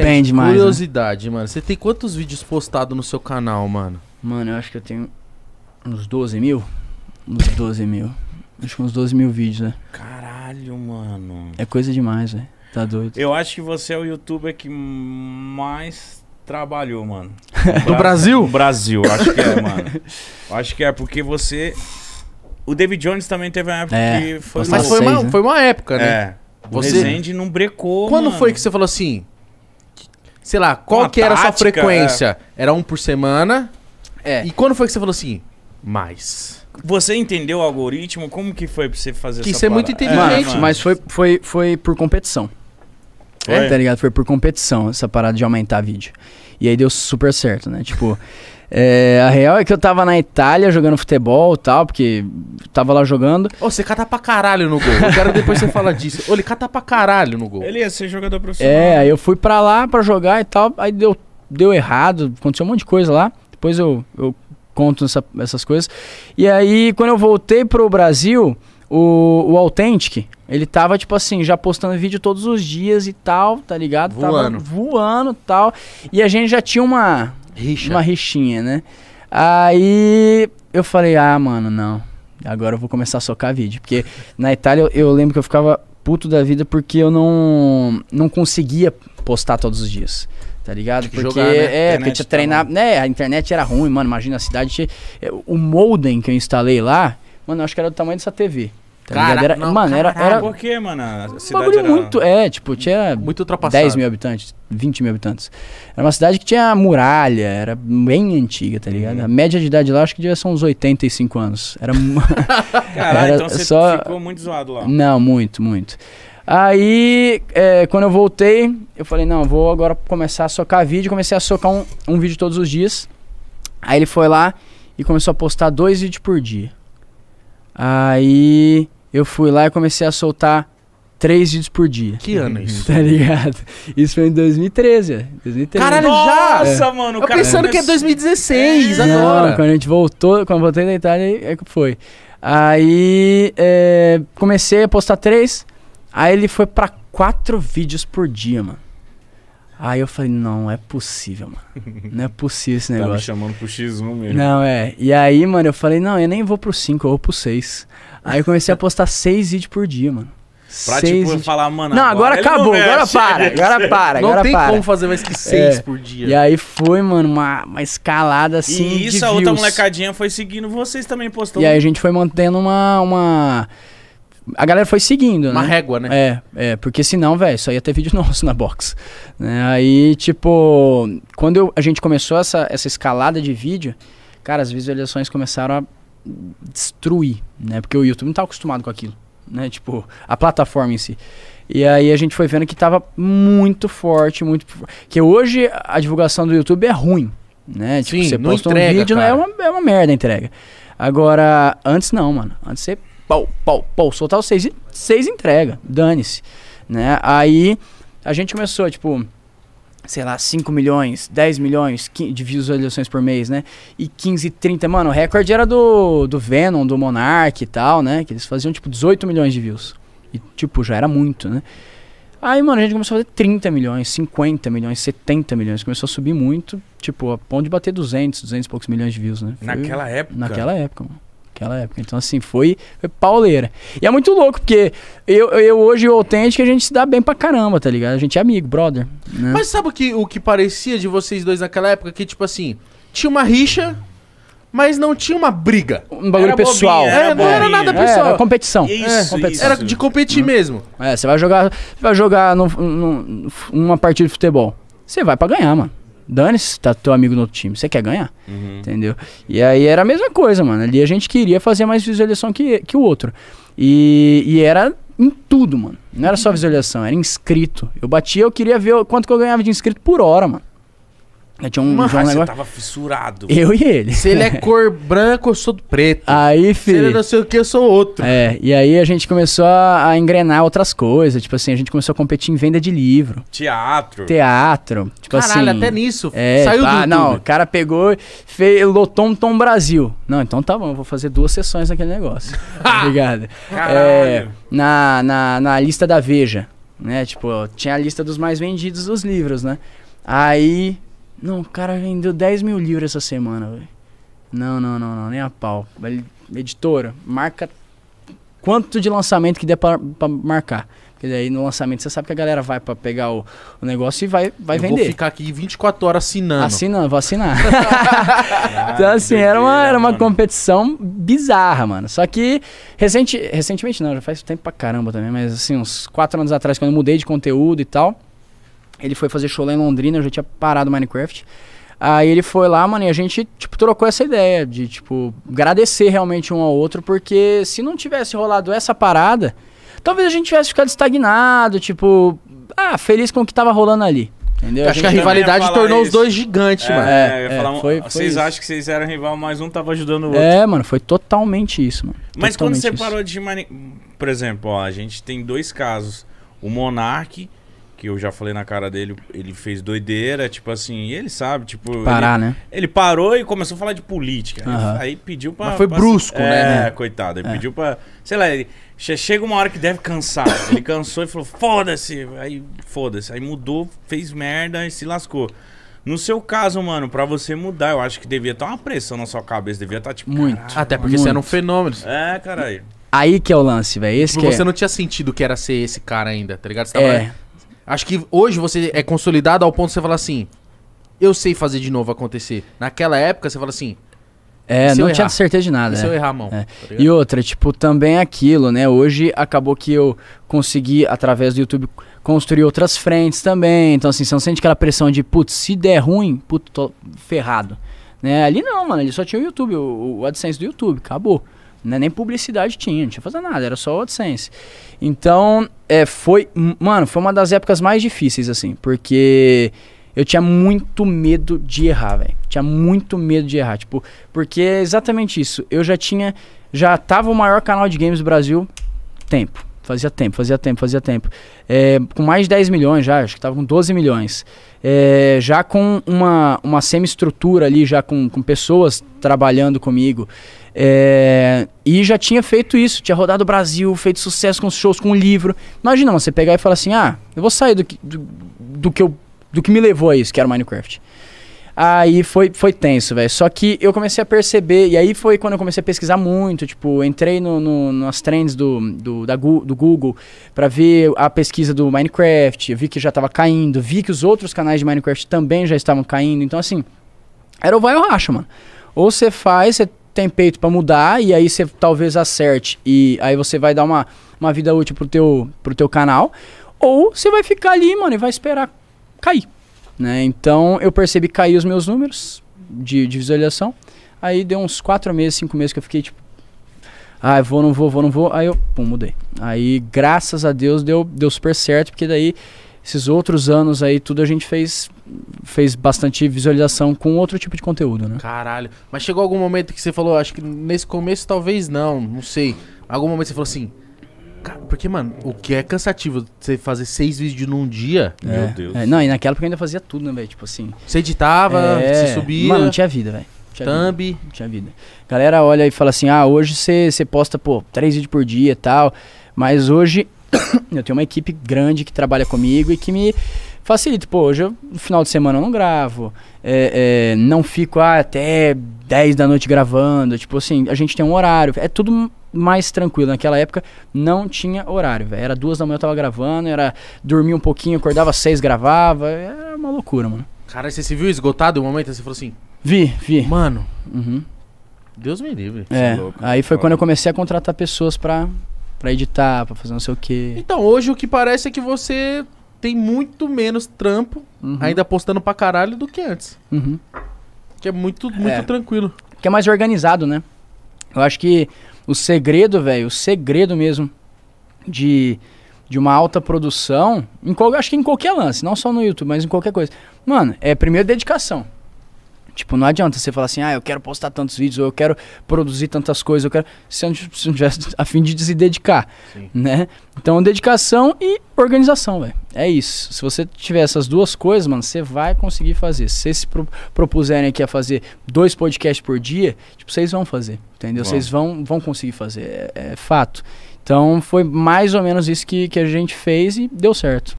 Bem é, demais. Né? Curiosidade, né? mano. Você tem quantos vídeos postados no seu canal, mano? Mano, eu acho que eu tenho uns 12 mil. Uns 12 mil. Acho que uns 12 mil vídeos, né? Caralho, mano. É coisa demais, velho. Tá doido. Eu acho que você é o youtuber que mais trabalhou, mano. Do Brasil? Brasil, acho que é, mano. Acho que é, porque você. O David Jones também teve uma época é, que foi. Mas foi, seis, uma, né? foi uma época, né? É. O você... não brecou. Quando mano. foi que você falou assim? sei lá, qual que era a sua frequência? É. Era um por semana. É. E quando foi que você falou assim, mais? Você entendeu o algoritmo? Como que foi pra você fazer Que isso é muito inteligente. Mas foi, foi, foi por competição. É, tá ligado? Foi por competição essa parada de aumentar vídeo. E aí deu super certo, né? Tipo, É, a real é que eu tava na Itália jogando futebol e tal, porque tava lá jogando. Ô, você cata pra caralho no gol. Eu quero depois você falar disso. Ô, ele cata pra caralho no gol. Ele ia ser é jogador profissional. É, aí eu fui pra lá pra jogar e tal, aí deu, deu errado, aconteceu um monte de coisa lá. Depois eu, eu conto essa, essas coisas. E aí, quando eu voltei pro Brasil, o, o Authentic, ele tava, tipo assim, já postando vídeo todos os dias e tal, tá ligado? Voando. Tava voando e tal. E a gente já tinha uma uma rixinha, né? Aí eu falei, ah, mano, não. Agora eu vou começar a socar vídeo. Porque na Itália eu, eu lembro que eu ficava puto da vida porque eu não, não conseguia postar todos os dias. Tá ligado? Porque, jogar, né? é, porque tinha treinado. né, a internet era ruim, mano. Imagina a cidade. Tinha, é, o modem que eu instalei lá, mano, eu acho que era do tamanho dessa TV. Tá era, não, mano, era, era. Por quê, mano? A cidade era... muito. É, tipo, tinha. Muito ultrapassado. 10 mil habitantes, 20 mil habitantes. Era uma cidade que tinha muralha, era bem antiga, tá ligado? Uhum. A média de idade lá acho que devia ser uns 85 anos. Era. Caralho, era então você só... ficou muito zoado lá. Não, muito, muito. Aí, é, quando eu voltei, eu falei, não, vou agora começar a socar vídeo. Comecei a socar um, um vídeo todos os dias. Aí ele foi lá e começou a postar dois vídeos por dia. Aí eu fui lá e comecei a soltar três vídeos por dia. Que ano é isso? Tá ligado? Isso foi em 2013. 2013. Caralho, já! Nossa, é. mano, o Eu cara pensando que é 2016, é. agora. Não, quando a gente voltou, quando eu voltei da Itália, é que foi. Aí é, comecei a postar três, aí ele foi para quatro vídeos por dia, mano. Aí eu falei, não, é possível, mano. Não é possível esse negócio. tá me chamando pro X1 mesmo. Não, é. E aí, mano, eu falei, não, eu nem vou pro 5, eu vou pro 6. Aí eu comecei a postar 6 vídeos por dia, mano. Pra seis tipo, falar, mano. Não, agora, acabou, não agora, para, agora para, não agora para. Não tem como fazer mais que seis é. por dia. E aí foi, mano, uma, uma escalada assim. E isso, a views. outra molecadinha foi seguindo vocês também postando. E aí a gente foi mantendo uma. uma a galera foi seguindo, Uma né? Uma régua, né? É, é, porque senão, velho, só ia ter vídeo nosso na box. Né? Aí, tipo, quando eu, a gente começou essa, essa escalada de vídeo, cara, as visualizações começaram a destruir, né? Porque o YouTube não tá acostumado com aquilo, né? Tipo, a plataforma em si. E aí a gente foi vendo que tava muito forte, muito. Que hoje a divulgação do YouTube é ruim, né? Tipo, Sim, você posta entrega, um vídeo, né, é uma, é uma merda a entrega. Agora, antes não, mano. Antes você pau, pau, pau, soltar os seis, seis entrega, dane-se, né? Aí a gente começou, tipo, sei lá, 5 milhões, 10 milhões de visualizações por mês, né? E 15, 30, mano, o recorde era do, do Venom, do Monarch e tal, né? Que eles faziam, tipo, 18 milhões de views. E, tipo, já era muito, né? Aí, mano, a gente começou a fazer 30 milhões, 50 milhões, 70 milhões. Começou a subir muito, tipo, a ponto de bater 200, 200 e poucos milhões de views, né? Foi naquela época? Naquela época, mano naquela época. Então, assim, foi, foi pauleira. E é muito louco, porque eu, eu hoje, o autêntico, a gente se dá bem pra caramba, tá ligado? A gente é amigo, brother. Né? Mas sabe o que, o que parecia de vocês dois naquela época? Que, tipo assim, tinha uma rixa, mas não tinha uma briga. Um bagulho era pessoal. Bobinha, era é, não era nada pessoal. É, era competição. É é, isso, competição. Isso. Era de competir uhum. mesmo. É, você vai jogar, vai jogar numa partida de futebol. Você vai pra ganhar, mano dane-se, tá teu amigo no outro time, você quer ganhar, uhum. entendeu? E aí era a mesma coisa, mano. Ali a gente queria fazer mais visualização que, que o outro. E, e era em tudo, mano. Não era só uhum. visualização, era inscrito. Eu batia, eu queria ver quanto que eu ganhava de inscrito por hora, mano. Eu tinha um, Mas tinha um você negócio. tava fissurado. Eu e ele. Se ele é cor branca, eu sou do preto. Aí, filho. Se ele é não sei o que, eu sou outro. É, e aí a gente começou a, a engrenar outras coisas. Tipo assim, a gente começou a competir em venda de livro. Teatro. Teatro. Tipo Caralho, assim, até nisso. É, saiu do Não, o cara pegou, fez, lotou um Tom Brasil. Não, então tá bom, vou fazer duas sessões naquele negócio. Obrigado. Tá Caralho. É, na, na, na lista da Veja, né? Tipo, tinha a lista dos mais vendidos dos livros, né? Aí não, o cara vendeu 10 mil livros essa semana, velho. Não, não, não, não, nem a pau. editora, marca quanto de lançamento que der pra, pra marcar. Porque daí no lançamento você sabe que a galera vai para pegar o, o, negócio e vai, vai eu vender. Vou ficar aqui 24 horas assinando. Assinando, vou assinar. então, assim, era uma, era uma competição bizarra, mano. Só que recente, recentemente, não, já faz tempo pra caramba também, mas assim, uns 4 anos atrás, quando eu mudei de conteúdo e tal. Ele foi fazer show lá em Londrina, eu já tinha parado Minecraft. Aí ele foi lá, mano, e a gente, tipo, trocou essa ideia de, tipo, agradecer realmente um ao outro, porque se não tivesse rolado essa parada, talvez a gente tivesse ficado estagnado, tipo, ah, feliz com o que tava rolando ali. Entendeu? Acho a que a rivalidade tornou isso. os dois gigantes, é, mano. É, é, falar, foi, foi vocês isso. acham que vocês eram rival, mas um tava ajudando o outro. É, mano, foi totalmente isso, mano. Mas totalmente quando você isso. parou de. Mani... Por exemplo, ó, a gente tem dois casos. O Monark que eu já falei na cara dele, ele fez doideira, tipo assim, ele sabe, tipo. Parar, ele, né? Ele parou e começou a falar de política. Uhum. Aí pediu pra. Mas foi pra, brusco, é, né? É, coitado. Ele é. pediu pra. Sei lá, ele, chega uma hora que deve cansar. ele cansou e falou, foda-se. Aí, foda-se. Aí mudou, fez merda e se lascou. No seu caso, mano, para você mudar, eu acho que devia estar tá uma pressão na sua cabeça, devia estar tá tipo. Muito. Caralho, Até porque muito. você era um fenômeno. É, caralho. Aí que é o lance, velho. Esse tipo, que é- você é... não tinha sentido que era ser esse cara ainda, tá ligado? Você é. tava é. Acho que hoje você é consolidado ao ponto de você falar assim: eu sei fazer de novo acontecer. Naquela época você fala assim. É, não tinha certeza de nada. E se eu é. errar, mão. É. Tá e outra, tipo, também é aquilo, né? Hoje acabou que eu consegui, através do YouTube, construir outras frentes também. Então, assim, você não sente aquela pressão de, putz, se der ruim, putz, tô ferrado. Né? Ali não, mano, ali só tinha o YouTube, o, o AdSense do YouTube, acabou. Né? Nem publicidade tinha, não tinha fazer nada, era só AdSense. Então, é, foi. Mano, foi uma das épocas mais difíceis, assim, porque eu tinha muito medo de errar, velho. Tinha muito medo de errar. Tipo, porque é exatamente isso. Eu já tinha. Já tava o maior canal de games do Brasil, tempo. Fazia tempo, fazia tempo, fazia tempo. É, com mais de 10 milhões já, acho que tava com 12 milhões. É, já com uma, uma semi-estrutura ali, já com, com pessoas trabalhando comigo. É, e já tinha feito isso, tinha rodado o Brasil, feito sucesso com os shows, com o livro. Imagina você pegar e falar assim: ah, eu vou sair do que, do, do, que, eu, do que me levou a isso, que era Minecraft. Aí foi, foi tenso, velho. Só que eu comecei a perceber, e aí foi quando eu comecei a pesquisar muito. Tipo, entrei no, no, nas trends do, do, da, do Google para ver a pesquisa do Minecraft. Vi que já tava caindo, vi que os outros canais de Minecraft também já estavam caindo. Então, assim, era o vai ou racha, mano. Ou você faz, você tem peito para mudar, e aí você talvez acerte, e aí você vai dar uma, uma vida útil pro teu, pro teu canal. Ou você vai ficar ali, mano, e vai esperar cair. Né? Então eu percebi que caiu os meus números de, de visualização. Aí deu uns 4 meses, 5 meses que eu fiquei tipo. Ah, vou, não vou, vou, não vou. Aí eu, pum, mudei. Aí, graças a Deus, deu, deu super certo, porque daí, esses outros anos aí, tudo a gente fez fez bastante visualização com outro tipo de conteúdo, né? Caralho. Mas chegou algum momento que você falou, acho que nesse começo talvez não, não sei. Algum momento você falou assim, porque, mano, o que é cansativo você fazer seis vídeos num dia. É, Meu Deus. É, não, e naquela época eu ainda fazia tudo, né, velho? Tipo assim. Você editava, é, você subia. Mano, não tinha vida, velho. Thumb. Vida, não tinha vida. Galera olha e fala assim: ah, hoje você, você posta, pô, três vídeos por dia e tal. Mas hoje eu tenho uma equipe grande que trabalha comigo e que me facilita. Pô, hoje no final de semana eu não gravo, é, é, não fico ah, até 10 da noite gravando. Tipo assim, a gente tem um horário. É tudo mais tranquilo. Naquela época não tinha horário, velho. Era duas da manhã eu tava gravando, era dormir um pouquinho, acordava seis, gravava. Era uma loucura, mano. Cara, você se viu esgotado um momento? Você falou assim: Vi, vi. Mano. Uhum. Deus me livre. É, é louco, né? aí foi quando eu comecei a contratar pessoas pra, pra editar, pra fazer não sei o quê. Então, hoje o que parece é que você tem muito menos trampo, uhum. ainda postando pra caralho, do que antes. Uhum. Que é muito, muito é. tranquilo. Que é mais organizado, né? Eu acho que o segredo, velho, o segredo mesmo de, de uma alta produção, em qual, acho que em qualquer lance, não só no YouTube, mas em qualquer coisa. Mano, é primeiro dedicação. Tipo, não adianta você falar assim, ah, eu quero postar tantos vídeos, ou eu quero produzir tantas coisas, eu quero. Se não tiver a fim de se dedicar, Sim. né? Então, dedicação e organização, velho. É isso. Se você tiver essas duas coisas, mano, você vai conseguir fazer. Se vocês se pro propuserem aqui a fazer dois podcasts por dia, tipo, vocês vão fazer, entendeu? Vocês vão, vão conseguir fazer, é, é fato. Então, foi mais ou menos isso que, que a gente fez e deu certo.